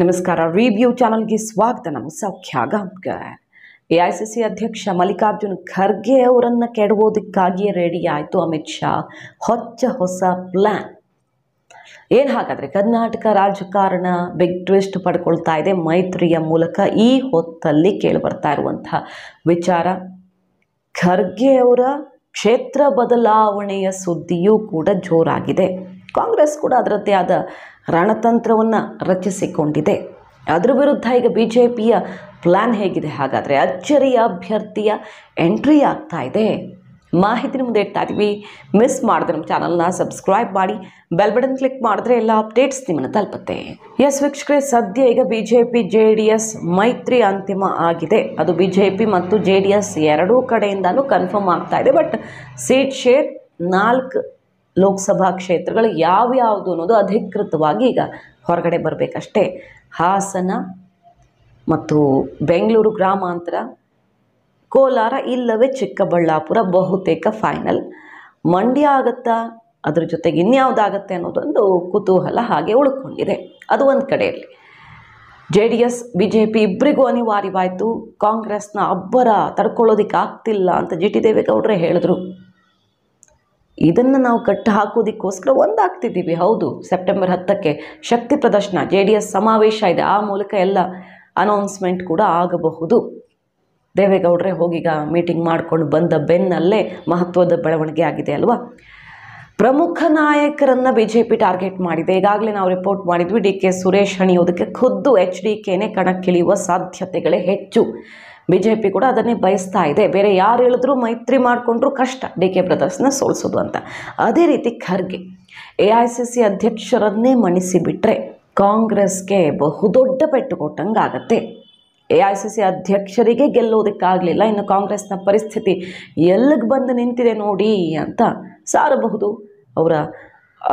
ನಮಸ್ಕಾರ ರಿವ್ಯೂ ಚಾನಲ್ಗೆ ಸ್ವಾಗತ ನಮ್ಮ ಸೌಖ್ಯ ಸಿ ಸಿ ಅಧ್ಯಕ್ಷ ಮಲ್ಲಿಕಾರ್ಜುನ್ ಖರ್ಗೆ ಅವರನ್ನು ಕೆಡುವುದಕ್ಕಾಗಿಯೇ ರೆಡಿ ಆಯಿತು ಅಮಿತ್ ಶಾ ಹೊಚ್ಚ ಹೊಸ ಪ್ಲ್ಯಾನ್ ಏನು ಹಾಗಾದರೆ ಕರ್ನಾಟಕ ರಾಜಕಾರಣ ಬಿಗ್ ಟ್ವಿಸ್ಟ್ ಪಡ್ಕೊಳ್ತಾ ಇದೆ ಮೈತ್ರಿಯ ಮೂಲಕ ಈ ಹೊತ್ತಲ್ಲಿ ಕೇಳಿ ಬರ್ತಾ ಇರುವಂತಹ ವಿಚಾರ ಖರ್ಗೆ ಅವರ ಕ್ಷೇತ್ರ ಬದಲಾವಣೆಯ ಸುದ್ದಿಯೂ ಕೂಡ ಜೋರಾಗಿದೆ ಕಾಂಗ್ರೆಸ್ ಕೂಡ ಅದರದ್ದೇ ಆದ ರಣತಂತ್ರವನ್ನು ರಚಿಸಿಕೊಂಡಿದೆ ಅದರ ವಿರುದ್ಧ ಈಗ ಬಿ ಜೆ ಪಿಯ ಪ್ಲ್ಯಾನ್ ಹೇಗಿದೆ ಹಾಗಾದರೆ ಅಚ್ಚರಿಯ ಅಭ್ಯರ್ಥಿಯ ಎಂಟ್ರಿ ಆಗ್ತಾ ಇದೆ ಮಾಹಿತಿ ಮುಂದೆ ಇಡ್ತಾ ಇದ್ದೀವಿ ಮಿಸ್ ಮಾಡಿದ್ರೆ ನಮ್ಮ ಚಾನಲ್ನ ಸಬ್ಸ್ಕ್ರೈಬ್ ಮಾಡಿ ಬೆಲ್ ಬಟನ್ ಕ್ಲಿಕ್ ಮಾಡಿದ್ರೆ ಎಲ್ಲ ಅಪ್ಡೇಟ್ಸ್ ನಿಮ್ಮನ್ನು ತಲುಪುತ್ತೆ ಎಸ್ ವೀಕ್ಷಕರೇ ಸದ್ಯ ಈಗ B J P J D S ಮೈತ್ರಿ ಅಂತಿಮ ಆಗಿದೆ ಅದು ಬಿ ಜೆ ಪಿ ಮತ್ತು ಜೆ ಡಿ ಎಸ್ ಎರಡೂ ಕಡೆಯಿಂದಲೂ ಕನ್ಫರ್ಮ್ ಆಗ್ತಾ ಇದೆ ಬಟ್ ಸೀಟ್ ಶೇರ್ ನಾಲ್ಕು ಲೋಕಸಭಾ ಕ್ಷೇತ್ರಗಳು ಯಾವ್ಯಾವುದು ಅನ್ನೋದು ಅಧಿಕೃತವಾಗಿ ಈಗ ಹೊರಗಡೆ ಬರಬೇಕಷ್ಟೇ ಹಾಸನ ಮತ್ತು ಬೆಂಗಳೂರು ಗ್ರಾಮಾಂತರ ಕೋಲಾರ ಇಲ್ಲವೇ ಚಿಕ್ಕಬಳ್ಳಾಪುರ ಬಹುತೇಕ ಫೈನಲ್ ಮಂಡ್ಯ ಆಗತ್ತಾ ಅದ್ರ ಜೊತೆಗೆ ಇನ್ಯಾವುದಾಗತ್ತೆ ಅನ್ನೋದೊಂದು ಕುತೂಹಲ ಹಾಗೆ ಉಳ್ಕೊಂಡಿದೆ ಅದು ಒಂದು ಕಡೆಯಲ್ಲಿ J D S B J P ಇಬ್ಬರಿಗೂ ಅನಿವಾರ್ಯವಾಯಿತು ಕಾಂಗ್ರೆಸ್ನ ಅಬ್ಬರ ತಡ್ಕೊಳ್ಳೋದಕ್ಕೆ ಆಗ್ತಿಲ್ಲ ಅಂತ ಜಿ ಟಿ ದೇವೇಗೌಡರೇ ಹೇಳಿದ್ರು ಇದನ್ನು ನಾವು ಕಟ್ಟು ಹಾಕೋದಕ್ಕೋಸ್ಕರ ಒಂದಾಗ್ತಿದ್ದೀವಿ ಹೌದು ಸೆಪ್ಟೆಂಬರ್ ಹತ್ತಕ್ಕೆ ಶಕ್ತಿ ಪ್ರದರ್ಶನ ಜೆ ಡಿ ಎಸ್ ಸಮಾವೇಶ ಇದೆ ಆ ಮೂಲಕ ಎಲ್ಲ ಅನೌನ್ಸ್ಮೆಂಟ್ ಕೂಡ ಆಗಬಹುದು ದೇವೇಗೌಡರೇ ಹೋಗೀಗ ಮೀಟಿಂಗ್ ಮಾಡಿಕೊಂಡು ಬಂದ ಬೆನ್ನಲ್ಲೇ ಮಹತ್ವದ ಬೆಳವಣಿಗೆ ಆಗಿದೆ ಅಲ್ವಾ ಪ್ರಮುಖ ನಾಯಕರನ್ನು ಬಿ ಜೆ ಪಿ ಟಾರ್ಗೆಟ್ ಮಾಡಿದೆ ಈಗಾಗಲೇ ನಾವು ರಿಪೋರ್ಟ್ ಮಾಡಿದ್ವಿ ಡಿ ಕೆ ಸುರೇಶ್ ಹಣಿಯೋದಕ್ಕೆ ಖುದ್ದು ಎಚ್ ಡಿ ಕೆನೇ ಕಣಕ್ಕಿಳಿಯುವ ಸಾಧ್ಯತೆಗಳೇ ಹೆಚ್ಚು ಬಿ ಜೆ ಪಿ ಕೂಡ ಅದನ್ನೇ ಬಯಸ್ತಾ ಇದೆ ಬೇರೆ ಯಾರು ಹೇಳಿದ್ರು ಮೈತ್ರಿ ಮಾಡಿಕೊಂಡ್ರೂ ಕಷ್ಟ ಡಿ ಕೆ ಬ್ರದರ್ಸ್ನ ಸೋಲಿಸೋದು ಅಂತ ಅದೇ ರೀತಿ Kharge A I C C ಅಧ್ಯಕ್ಷರನ್ನೇ ಮಣಿಸಿಬಿಟ್ರೆ ಕಾಂಗ್ರೆಸ್ಗೆ ಬಹುದೊಡ್ಡ ಪೆಟ್ಟು ಕೊಟ್ಟಂಗೆ ಆಗತ್ತೆ ಎ ಐ ಸಿ ಸಿ ಅಧ್ಯಕ್ಷರಿಗೆ ಗೆಲ್ಲೋದಕ್ಕಾಗಲಿಲ್ಲ ಇನ್ನು ಕಾಂಗ್ರೆಸ್ನ ಪರಿಸ್ಥಿತಿ ಎಲ್ಲಿಗೆ ಬಂದು ನಿಂತಿದೆ ನೋಡಿ ಅಂತ ಸಾರಬಹುದು ಅವರ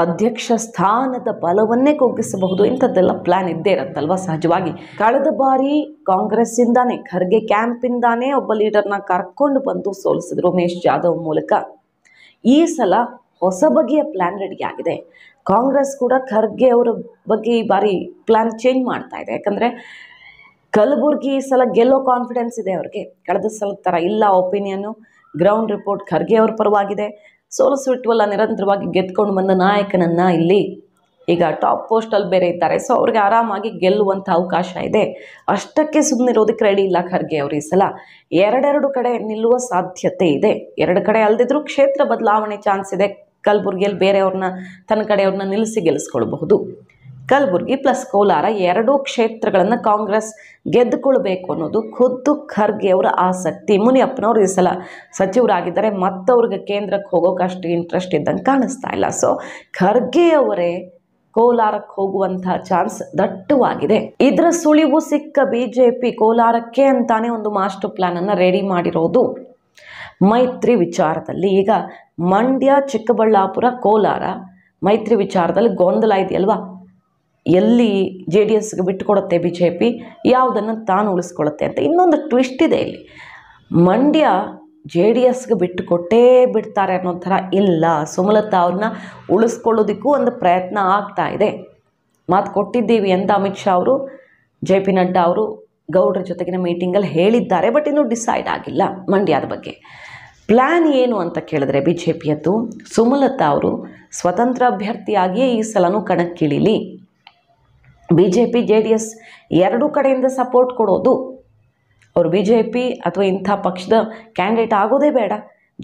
ಅಧ್ಯಕ್ಷ ಸ್ಥಾನದ ಬಲವನ್ನೇ ಕುಗ್ಗಿಸಬಹುದು ಇಂಥದ್ದೆಲ್ಲ ಪ್ಲ್ಯಾನ್ ಇದ್ದೇ ಇರುತ್ತಲ್ವ ಸಹಜವಾಗಿ ಕಳೆದ ಬಾರಿ ಕಾಂಗ್ರೆಸ್ಸಿಂದಾನೇ ಖರ್ಗೆ ಕ್ಯಾಂಪಿಂದಾನೇ ಒಬ್ಬ ಲೀಡರ್ನ ಕರ್ಕೊಂಡು ಬಂದು ಸೋಲಿಸಿದ್ರು ಉಮೇಶ್ ಜಾಧವ್ ಮೂಲಕ ಈ ಸಲ ಹೊಸ ಬಗೆಯ ಪ್ಲ್ಯಾನ್ ಆಗಿದೆ ಕಾಂಗ್ರೆಸ್ ಕೂಡ ಖರ್ಗೆ ಅವರ ಬಗ್ಗೆ ಈ ಬಾರಿ ಪ್ಲ್ಯಾನ್ ಚೇಂಜ್ ಮಾಡ್ತಾ ಇದೆ ಯಾಕಂದರೆ ಕಲಬುರ್ಗಿ ಈ ಸಲ ಗೆಲ್ಲೋ ಕಾನ್ಫಿಡೆನ್ಸ್ ಇದೆ ಅವ್ರಿಗೆ ಕಳೆದ ಸಲ ಥರ ಇಲ್ಲ ಒಪಿನಿಯನ್ನು ಗ್ರೌಂಡ್ ರಿಪೋರ್ಟ್ ಖರ್ಗೆ ಅವ್ರ ಪರವಾಗಿದೆ ಸೋಲಿಸಿಬಿಟ್ವಲ್ಲ ನಿರಂತರವಾಗಿ ಗೆದ್ಕೊಂಡು ಬಂದ ನಾಯಕನನ್ನು ಇಲ್ಲಿ ಈಗ ಟಾಪ್ ಪೋಸ್ಟಲ್ಲಿ ಬೇರೆ ಇದ್ದಾರೆ ಸೊ ಅವ್ರಿಗೆ ಆರಾಮಾಗಿ ಗೆಲ್ಲುವಂಥ ಅವಕಾಶ ಇದೆ ಅಷ್ಟಕ್ಕೆ ಸುಮ್ಮನಿರೋದಕ್ಕೆ ರೆಡಿ ಇಲ್ಲ ಖರ್ಗೆ ಅವರು ಈ ಸಲ ಎರಡೆರಡು ಕಡೆ ನಿಲ್ಲುವ ಸಾಧ್ಯತೆ ಇದೆ ಎರಡು ಕಡೆ ಅಲ್ದಿದ್ರು ಕ್ಷೇತ್ರ ಬದಲಾವಣೆ ಚಾನ್ಸ್ ಇದೆ ಕಲಬುರಗಿಯಲ್ಲಿ ಬೇರೆಯವ್ರನ್ನ ತನ್ನ ಕಡೆಯವ್ರನ್ನ ನಿಲ್ಲಿಸಿ ಗೆಲ್ಲಿಸ್ಕೊಳ್ಬಹುದು ಕಲಬುರಗಿ ಪ್ಲಸ್ ಕೋಲಾರ ಎರಡೂ ಕ್ಷೇತ್ರಗಳನ್ನು ಕಾಂಗ್ರೆಸ್ ಗೆದ್ದುಕೊಳ್ಬೇಕು ಅನ್ನೋದು ಖುದ್ದು ಖರ್ಗೆ ಅವರ ಆಸಕ್ತಿ ಮುನಿಯಪ್ಪನವರು ಈ ಸಲ ಸಚಿವರಾಗಿದ್ದಾರೆ ಮತ್ತವ್ರಿಗೆ ಕೇಂದ್ರಕ್ಕೆ ಹೋಗೋಕೆ ಅಷ್ಟು ಇಂಟ್ರೆಸ್ಟ್ ಇದ್ದಂಗೆ ಕಾಣಿಸ್ತಾ ಇಲ್ಲ ಸೊ ಖರ್ಗೆಯವರೇ ಕೋಲಾರಕ್ಕೆ ಹೋಗುವಂತಹ ಚಾನ್ಸ್ ದಟ್ಟವಾಗಿದೆ ಇದರ ಸುಳಿವು ಸಿಕ್ಕ ಬಿಜೆಪಿ ಕೋಲಾರಕ್ಕೆ ಅಂತಾನೆ ಒಂದು ಮಾಸ್ಟರ್ ಪ್ಲಾನ್ ಅನ್ನು ರೆಡಿ ಮಾಡಿರೋದು ಮೈತ್ರಿ ವಿಚಾರದಲ್ಲಿ ಈಗ ಮಂಡ್ಯ ಚಿಕ್ಕಬಳ್ಳಾಪುರ ಕೋಲಾರ ಮೈತ್ರಿ ವಿಚಾರದಲ್ಲಿ ಗೊಂದಲ ಇದೆಯಲ್ವಾ ಎಲ್ಲಿ ಜೆ ಡಿ ಎಸ್ಗೆ ಬಿಟ್ಟುಕೊಡುತ್ತೆ ಬಿ ಜೆ ಪಿ ಯಾವುದನ್ನು ತಾನು ಉಳಿಸ್ಕೊಳುತ್ತೆ ಅಂತ ಇನ್ನೊಂದು ಟ್ವಿಸ್ಟ್ ಇದೆ ಇಲ್ಲಿ ಮಂಡ್ಯ ಜೆ ಡಿ ಎಸ್ಗೆ ಬಿಟ್ಟುಕೊಟ್ಟೇ ಬಿಡ್ತಾರೆ ಅನ್ನೋ ಥರ ಇಲ್ಲ ಸುಮಲತಾ ಅವ್ರನ್ನ ಉಳಿಸ್ಕೊಳ್ಳೋದಕ್ಕೂ ಒಂದು ಪ್ರಯತ್ನ ಆಗ್ತಾ ಇದೆ ಮಾತು ಕೊಟ್ಟಿದ್ದೀವಿ ಅಂತ ಅಮಿತ್ ಶಾ ಅವರು ಜೆ ಪಿ ನಡ್ಡಾ ಅವರು ಗೌಡ್ರ ಜೊತೆಗಿನ ಮೀಟಿಂಗಲ್ಲಿ ಹೇಳಿದ್ದಾರೆ ಬಟ್ ಇನ್ನೂ ಡಿಸೈಡ್ ಆಗಿಲ್ಲ ಮಂಡ್ಯದ ಬಗ್ಗೆ ಪ್ಲ್ಯಾನ್ ಏನು ಅಂತ ಕೇಳಿದ್ರೆ ಬಿ ಜೆ ಪಿಯದ್ದು ಸುಮಲತಾ ಅವರು ಸ್ವತಂತ್ರ ಅಭ್ಯರ್ಥಿಯಾಗಿಯೇ ಈ ಸಲನೂ ಕಣಕ್ಕಿಳಿಲಿ B J P J D S ಎರಡೂ ಕಡೆಯಿಂದ ಸಪೋರ್ಟ್ ಕೊಡೋದು ಅವರು ಬಿ ಜೆ ಪಿ ಅಥವಾ ಇಂಥ ಪಕ್ಷದ ಕ್ಯಾಂಡಿಡೇಟ್ ಆಗೋದೇ ಬೇಡ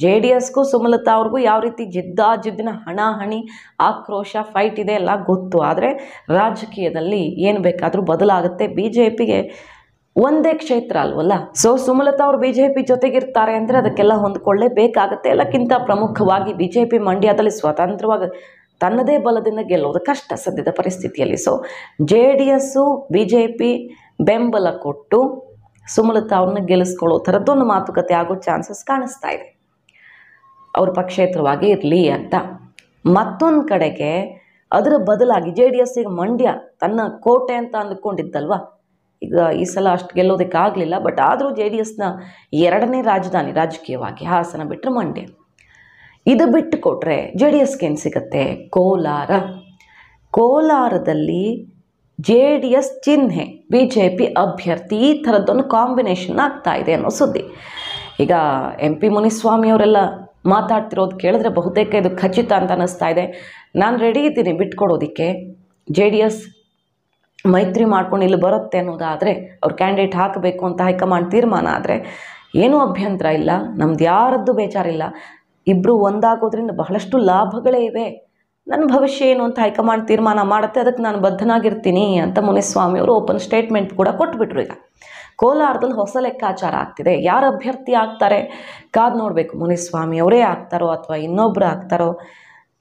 ಜೆ ಡಿ ಎಸ್ಗೂ ಸುಮಲತಾ ಅವ್ರಿಗೂ ಯಾವ ರೀತಿ ಜಿದ್ದಾಜಿದ್ದಿನ ಜಿದ್ದಿನ ಹಣಾಹಣಿ ಆಕ್ರೋಶ ಫೈಟ್ ಇದೆ ಎಲ್ಲ ಗೊತ್ತು ಆದರೆ ರಾಜಕೀಯದಲ್ಲಿ ಏನು ಬೇಕಾದರೂ ಬದಲಾಗುತ್ತೆ ಬಿ ಜೆ ಪಿಗೆ ಒಂದೇ ಕ್ಷೇತ್ರ ಅಲ್ವಲ್ಲ ಸೊ ಸುಮಲತಾ ಅವರು ಬಿ ಜೆ ಪಿ ಜೊತೆಗಿರ್ತಾರೆ ಅಂದರೆ ಅದಕ್ಕೆಲ್ಲ ಹೊಂದ್ಕೊಳ್ಳೇಬೇಕಾಗುತ್ತೆ ಎಲ್ಲಕ್ಕಿಂತ ಪ್ರಮುಖವಾಗಿ ಬಿ ಜೆ ಪಿ ಮಂಡ್ಯದಲ್ಲಿ ಸ್ವತಂತ್ರವಾಗಿ ತನ್ನದೇ ಬಲದಿಂದ ಗೆಲ್ಲೋದು ಕಷ್ಟ ಸದ್ಯದ ಪರಿಸ್ಥಿತಿಯಲ್ಲಿ so J D S B J P ಬೆಂಬಲ ಕೊಟ್ಟು ಸುಮಲತಾ ಅವ್ರನ್ನ ಗೆಲ್ಲಿಸ್ಕೊಳ್ಳೋ ಥರದ್ದೊಂದು ಮಾತುಕತೆ ಆಗೋ ಚಾನ್ಸಸ್ ಕಾಣಿಸ್ತಾ ಇದೆ ಅವ್ರ ಪಕ್ಷೇತರವಾಗಿ ಇರಲಿ ಅಂತ ಮತ್ತೊಂದು ಕಡೆಗೆ ಅದರ ಬದಲಾಗಿ ಜೆ ಡಿ ಎಸ್ಸಿಗೆ ಮಂಡ್ಯ ತನ್ನ ಕೋಟೆ ಅಂತ ಅಂದ್ಕೊಂಡಿದ್ದಲ್ವ ಈಗ ಈ ಸಲ ಅಷ್ಟು ಗೆಲ್ಲೋದಕ್ಕಾಗಲಿಲ್ಲ ಬಟ್ ಆದರೂ ಜೆ ಡಿ ಎಸ್ನ ಎರಡನೇ ರಾಜಧಾನಿ ರಾಜಕೀಯವಾಗಿ ಹಾಸನ ಬಿಟ್ಟರೆ ಮಂಡ್ಯ ಇದು ಬಿಟ್ಟು ಕೊಟ್ಟರೆ ಜೆ ಡಿ ಎಸ್ಗೆ ಏನು ಸಿಗುತ್ತೆ ಕೋಲಾರ ಕೋಲಾರದಲ್ಲಿ ಜೆ ಡಿ ಎಸ್ ಚಿಹ್ನೆ ಬಿ ಜೆ ಪಿ ಅಭ್ಯರ್ಥಿ ಈ ಥರದ್ದೊಂದು ಕಾಂಬಿನೇಷನ್ ಆಗ್ತಾ ಇದೆ ಅನ್ನೋ ಸುದ್ದಿ ಈಗ ಎಂ ಪಿ ಅವರೆಲ್ಲ ಮಾತಾಡ್ತಿರೋದು ಕೇಳಿದ್ರೆ ಬಹುತೇಕ ಇದು ಖಚಿತ ಅಂತ ಅನ್ನಿಸ್ತಾ ಇದೆ ನಾನು ರೆಡಿ ಇದ್ದೀನಿ ಬಿಟ್ಕೊಡೋದಕ್ಕೆ ಜೆ ಡಿ ಎಸ್ ಮೈತ್ರಿ ಮಾಡ್ಕೊಂಡು ಇಲ್ಲಿ ಬರುತ್ತೆ ಅನ್ನೋದಾದರೆ ಅವ್ರು ಕ್ಯಾಂಡಿಡೇಟ್ ಹಾಕಬೇಕು ಅಂತ ಹೈಕಮಾಂಡ್ ತೀರ್ಮಾನ ಆದರೆ ಏನೂ ಅಭ್ಯಂತರ ಇಲ್ಲ ನಮ್ದು ಯಾರದ್ದು ಬೇಜಾರಿಲ್ಲ ಇಬ್ಬರು ಒಂದಾಗೋದ್ರಿಂದ ಬಹಳಷ್ಟು ಲಾಭಗಳೇ ಇವೆ ನನ್ನ ಭವಿಷ್ಯ ಏನು ಅಂತ ಹೈಕಮಾಂಡ್ ತೀರ್ಮಾನ ಮಾಡುತ್ತೆ ಅದಕ್ಕೆ ನಾನು ಬದ್ಧನಾಗಿರ್ತೀನಿ ಅಂತ ಮುನಿಸ್ವಾಮಿಯವರು ಓಪನ್ ಸ್ಟೇಟ್ಮೆಂಟ್ ಕೂಡ ಕೊಟ್ಬಿಟ್ರು ಈಗ ಕೋಲಾರದಲ್ಲಿ ಹೊಸ ಲೆಕ್ಕಾಚಾರ ಆಗ್ತಿದೆ ಯಾರು ಅಭ್ಯರ್ಥಿ ಆಗ್ತಾರೆ ಕಾದು ನೋಡಬೇಕು ಮುನಿಸ್ವಾಮಿ ಅವರೇ ಆಗ್ತಾರೋ ಅಥವಾ ಇನ್ನೊಬ್ಬರು ಆಗ್ತಾರೋ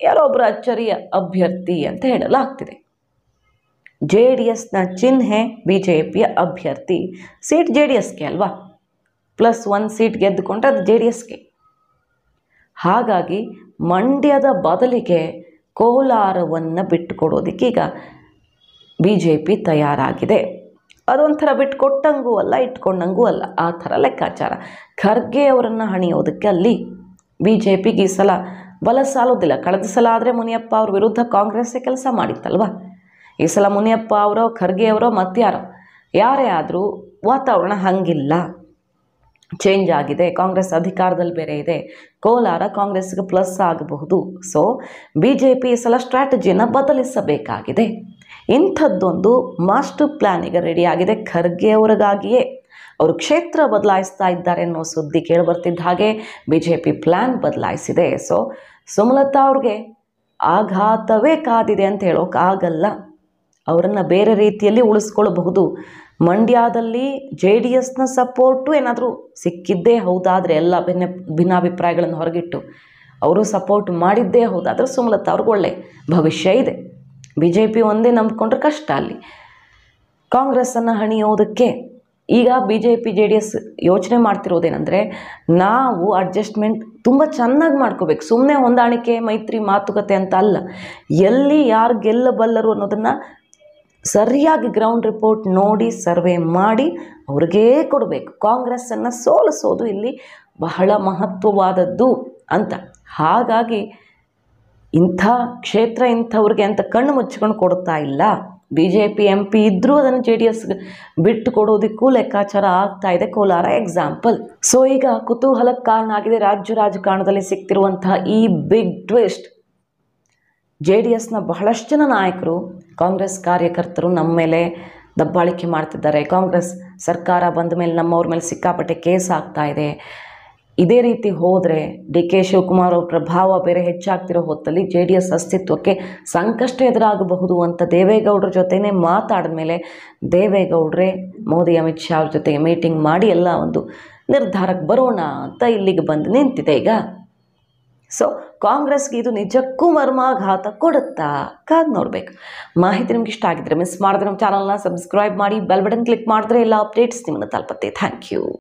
ಯಾರೋ ಒಬ್ಬರು ಅಚ್ಚರಿಯ ಅಭ್ಯರ್ಥಿ ಅಂತ ಹೇಳಲಾಗ್ತಿದೆ ಜೆ ಡಿ ಎಸ್ನ ಚಿಹ್ನೆ ಬಿ ಜೆ ಪಿಯ ಅಭ್ಯರ್ಥಿ ಸೀಟ್ ಜೆ ಡಿ ಎಸ್ಗೆ ಅಲ್ವಾ ಪ್ಲಸ್ ಒನ್ ಸೀಟ್ ಗೆದ್ದುಕೊಂಡ್ರೆ ಅದು ಜೆ ಡಿ ಎಸ್ಗೆ ಹಾಗಾಗಿ ಮಂಡ್ಯದ ಬದಲಿಗೆ ಕೋಲಾರವನ್ನು ಬಿಟ್ಟುಕೊಡೋದಕ್ಕೆ ಈಗ ಬಿ ಜೆ ಪಿ ತಯಾರಾಗಿದೆ ಅದೊಂಥರ ಬಿಟ್ಕೊಟ್ಟಂಗೂ ಅಲ್ಲ ಇಟ್ಕೊಂಡಂಗೂ ಅಲ್ಲ ಆ ಥರ ಲೆಕ್ಕಾಚಾರ ಖರ್ಗೆ ಅವರನ್ನು ಹಣಿಯೋದಕ್ಕೆ ಅಲ್ಲಿ ಬಿ ಜೆ ಪಿಗೆ ಈ ಸಲ ಬಲ ಸಾಲೋದಿಲ್ಲ ಕಳೆದ ಸಲ ಆದರೆ ಮುನಿಯಪ್ಪ ಅವ್ರ ವಿರುದ್ಧ ಕಾಂಗ್ರೆಸ್ಸೇ ಕೆಲಸ ಮಾಡಿತ್ತಲ್ವ ಈ ಸಲ ಮುನಿಯಪ್ಪ ಅವರೋ ಖರ್ಗೆ ಮತ್ತಾರೋ ಯಾರೇ ಆದರೂ ವಾತಾವರಣ ಹಾಗಿಲ್ಲ ಚೇಂಜ್ ಆಗಿದೆ ಕಾಂಗ್ರೆಸ್ ಅಧಿಕಾರದಲ್ಲಿ ಬೇರೆ ಇದೆ ಕೋಲಾರ ಕಾಂಗ್ರೆಸ್ಗೆ ಪ್ಲಸ್ ಆಗಬಹುದು ಸೊ ಬಿ ಜೆ ಪಿ ಸಲ ಸ್ಟ್ರಾಟಜಿಯನ್ನು ಬದಲಿಸಬೇಕಾಗಿದೆ ಇಂಥದ್ದೊಂದು ಮಾಸ್ಟರ್ ಪ್ಲ್ಯಾನ್ ಈಗ ರೆಡಿಯಾಗಿದೆ ಖರ್ಗೆ ಅವರಿಗಾಗಿಯೇ ಅವರು ಕ್ಷೇತ್ರ ಬದಲಾಯಿಸ್ತಾ ಇದ್ದಾರೆ ಅನ್ನೋ ಸುದ್ದಿ ಕೇಳಿಬರ್ತಿದ್ದ ಹಾಗೆ ಬಿ ಜೆ ಪಿ ಪ್ಲ್ಯಾನ್ ಬದಲಾಯಿಸಿದೆ ಸೊ ಸುಮಲತಾ ಅವ್ರಿಗೆ ಆಘಾತವೇ ಕಾದಿದೆ ಅಂತ ಹೇಳೋಕ್ಕಾಗಲ್ಲ ಅವರನ್ನು ಬೇರೆ ರೀತಿಯಲ್ಲಿ ಉಳಿಸ್ಕೊಳ್ಬಹುದು ಮಂಡ್ಯದಲ್ಲಿ ಜೆ ಡಿ ಎಸ್ನ ಸಪೋರ್ಟು ಏನಾದರೂ ಸಿಕ್ಕಿದ್ದೇ ಹೌದಾದರೆ ಎಲ್ಲ ಭಿನ್ನ ಭಿನ್ನಾಭಿಪ್ರಾಯಗಳನ್ನು ಹೊರಗಿಟ್ಟು ಅವರು ಸಪೋರ್ಟ್ ಮಾಡಿದ್ದೇ ಹೌದಾದರೆ ಸುಮಲತಾ ಅವ್ರಿಗೆ ಒಳ್ಳೆ ಭವಿಷ್ಯ ಇದೆ ಬಿ ಜೆ ಪಿ ಒಂದೇ ನಂಬ್ಕೊಂಡ್ರೆ ಕಷ್ಟ ಅಲ್ಲಿ ಕಾಂಗ್ರೆಸ್ಸನ್ನು ಹಣಿಯೋದಕ್ಕೆ ಈಗ B J P J D S ಯೋಚನೆ ಮಾಡ್ತಿರೋದೇನೆಂದರೆ ನಾವು ಅಡ್ಜಸ್ಟ್ಮೆಂಟ್ ತುಂಬ ಚೆನ್ನಾಗಿ ಮಾಡ್ಕೋಬೇಕು ಸುಮ್ಮನೆ ಹೊಂದಾಣಿಕೆ ಮೈತ್ರಿ ಮಾತುಕತೆ ಅಂತ ಅಲ್ಲ ಎಲ್ಲಿ ಯಾರು ಗೆಲ್ಲಬಲ್ಲರು ಅನ್ನೋದನ್ನು ಸರಿಯಾಗಿ ಗ್ರೌಂಡ್ ರಿಪೋರ್ಟ್ ನೋಡಿ ಸರ್ವೆ ಮಾಡಿ ಅವ್ರಿಗೇ ಕೊಡಬೇಕು ಕಾಂಗ್ರೆಸ್ಸನ್ನು ಸೋಲಿಸೋದು ಇಲ್ಲಿ ಬಹಳ ಮಹತ್ವವಾದದ್ದು ಅಂತ ಹಾಗಾಗಿ ಇಂಥ ಕ್ಷೇತ್ರ ಇಂಥವ್ರಿಗೆ ಅಂತ ಕಣ್ಣು ಮುಚ್ಕೊಂಡು ಕೊಡ್ತಾ ಇಲ್ಲ B J P M P ಇದ್ದರೂ ಅದನ್ನು ಜೆ ಡಿ ಎಸ್ಗೆ ಬಿಟ್ಟು ಕೊಡೋದಕ್ಕೂ ಲೆಕ್ಕಾಚಾರ ಆಗ್ತಾ ಇದೆ ಕೋಲಾರ ಎಕ್ಸಾಂಪಲ್ ಸೊ ಈಗ ಕುತೂಹಲಕ್ಕೆ ಕಾರಣ ಆಗಿದೆ ರಾಜ್ಯ ರಾಜಕಾರಣದಲ್ಲಿ ಸಿಗ್ತಿರುವಂತಹ ಈ ಬಿಗ್ ಟ್ವಿಸ್ಟ್ ಜೆ ಡಿ ಎಸ್ನ ಬಹಳಷ್ಟು ಜನ ನಾಯಕರು ಕಾಂಗ್ರೆಸ್ ಕಾರ್ಯಕರ್ತರು ನಮ್ಮ ಮೇಲೆ ದಬ್ಬಾಳಿಕೆ ಮಾಡ್ತಿದ್ದಾರೆ ಕಾಂಗ್ರೆಸ್ ಸರ್ಕಾರ ಬಂದ ಮೇಲೆ ನಮ್ಮವ್ರ ಮೇಲೆ ಸಿಕ್ಕಾಪಟ್ಟೆ ಕೇಸ್ ಆಗ್ತಾ ಇದೆ ಇದೇ ರೀತಿ ಹೋದರೆ ಡಿ ಕೆ ಶಿವಕುಮಾರ್ ಅವ್ರ ಪ್ರಭಾವ ಬೇರೆ ಹೆಚ್ಚಾಗ್ತಿರೋ ಹೊತ್ತಲ್ಲಿ ಜೆ ಡಿ ಎಸ್ ಅಸ್ತಿತ್ವಕ್ಕೆ ಸಂಕಷ್ಟ ಎದುರಾಗಬಹುದು ಅಂತ ದೇವೇಗೌಡರ ಜೊತೆನೇ ಮಾತಾಡಿದ ಮೇಲೆ ದೇವೇಗೌಡರೇ ಮೋದಿ ಅಮಿತ್ ಶಾ ಅವ್ರ ಜೊತೆಗೆ ಮೀಟಿಂಗ್ ಮಾಡಿ ಎಲ್ಲ ಒಂದು ನಿರ್ಧಾರಕ್ಕೆ ಬರೋಣ ಅಂತ ಇಲ್ಲಿಗೆ ಬಂದು ನಿಂತಿದೆ ಈಗ ಸೊ ಕಾಂಗ್ರೆಸ್ಗೆ ಇದು ನಿಜಕ್ಕೂ ಮರ್ಮಾಘಾತ ಕೊಡುತ್ತಾ ಕಾದ್ ನೋಡಬೇಕು ಮಾಹಿತಿ ನಿಮ್ಗೆ ಇಷ್ಟ ಆಗಿದ್ರೆ ಮಿಸ್ ಮಾಡಿದ್ರೆ ನಮ್ಮ ಚಾನಲ್ನ ಸಬ್ಸ್ಕ್ರೈಬ್ ಮಾಡಿ ಬೆಲ್ ಬಟನ್ ಕ್ಲಿಕ್ ಮಾಡಿದ್ರೆ ಎಲ್ಲ ಅಪ್ಡೇಟ್ಸ್ ನಿಮ್ಮನ್ನು ತಲುಪತ್ತೆ ಥ್ಯಾಂಕ್ ಯು